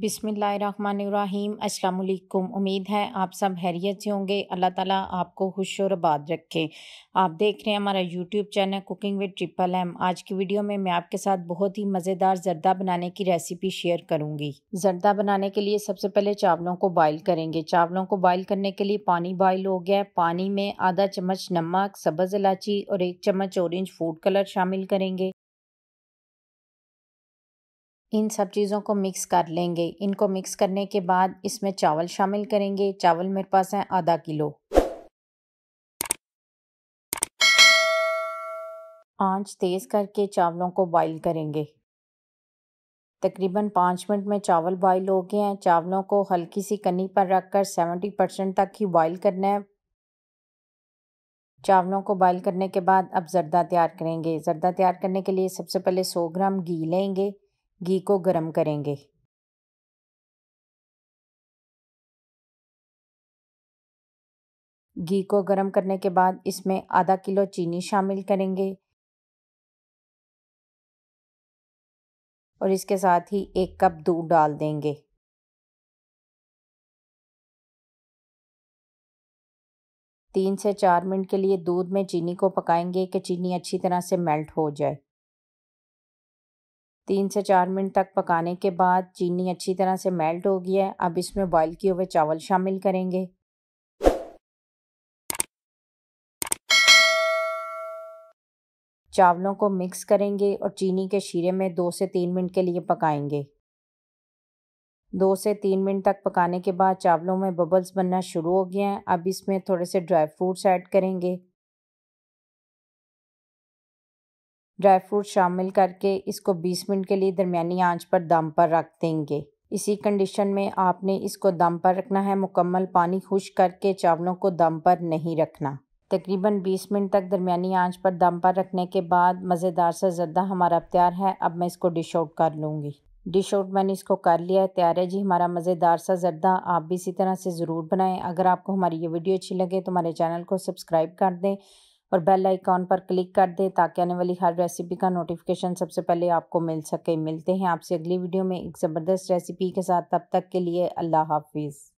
बिसमीम् अल्लाम उम्मीद है आप सब हैरियत से होंगे अल्लाह ताला आपको खुश और आबाद रखे आप देख रहे हैं हमारा YouTube channel cooking with triple M आज की वीडियो में मैं आपके साथ बहुत ही मज़ेदार जर्दा बनाने की रेसिपी शेयर करूंगी जर्दा बनाने के लिए सबसे पहले चावलों को बॉयल करेंगे चावलों को बॉयल करने के लिए पानी बॉयल हो गया पानी में आधा चम्मच नमक सब्ज़ इलायची और एक चम्मच औरेंज फूड कलर शामिल करेंगे इन सब चीज़ों को मिक्स कर लेंगे इनको मिक्स करने के बाद इसमें चावल शामिल करेंगे चावल मेरे पास हैं आधा किलो आंच तेज़ करके चावलों को बॉईल करेंगे तकरीबन पाँच मिनट में चावल बॉईल हो गए हैं चावलों को हल्की सी कनी पर रखकर सेवेंटी परसेंट तक ही बॉईल करना है चावलों को बॉईल करने के बाद अब जर्दा तैयार करेंगे जर्दा तैयार करने के लिए सबसे पहले सौ ग्राम घी लेंगे घी को गरम करेंगे घी को गरम करने के बाद इसमें आधा किलो चीनी शामिल करेंगे और इसके साथ ही एक कप दूध डाल देंगे तीन से चार मिनट के लिए दूध में चीनी को पकाएंगे कि चीनी अच्छी तरह से मेल्ट हो जाए तीन से चार मिनट तक पकाने के बाद चीनी अच्छी तरह से मेल्ट हो गई है अब इसमें बॉईल किए हुए चावल शामिल करेंगे चावलों को मिक्स करेंगे और चीनी के शीरे में दो से तीन मिनट के लिए पकाएंगे दो से तीन मिनट तक पकाने के बाद चावलों में बबल्स बनना शुरू हो गए हैं अब इसमें थोड़े से ड्राई फ्रूट्स ऐड करेंगे ड्राई फ्रूट शामिल करके इसको 20 मिनट के लिए दरमियानी आंच पर दम पर रख देंगे इसी कंडीशन में आपने इसको दम पर रखना है मुकम्मल पानी खुश करके चावलों को दम पर नहीं रखना तकरीबन 20 मिनट तक दरमियानी आंच पर दम पर रखने के बाद मज़ेदार सा जद्दा हमारा तैयार है अब मैं इसको डिश आउट कर लूँगी डिश आउट मैंने इसको कर लिया है तैयार है जी हमारा मज़ेदार सा जर्दा आप भी इसी तरह से ज़रूर बनाएं अगर आपको हमारी ये वीडियो अच्छी लगे तो हमारे चैनल को सब्सक्राइब कर दें और बेल आइकॉन पर क्लिक कर दें ताकि आने वाली हर रेसिपी का नोटिफिकेशन सबसे पहले आपको मिल सके मिलते हैं आपसे अगली वीडियो में एक ज़बरदस्त रेसिपी के साथ तब तक के लिए अल्लाह हाफिज़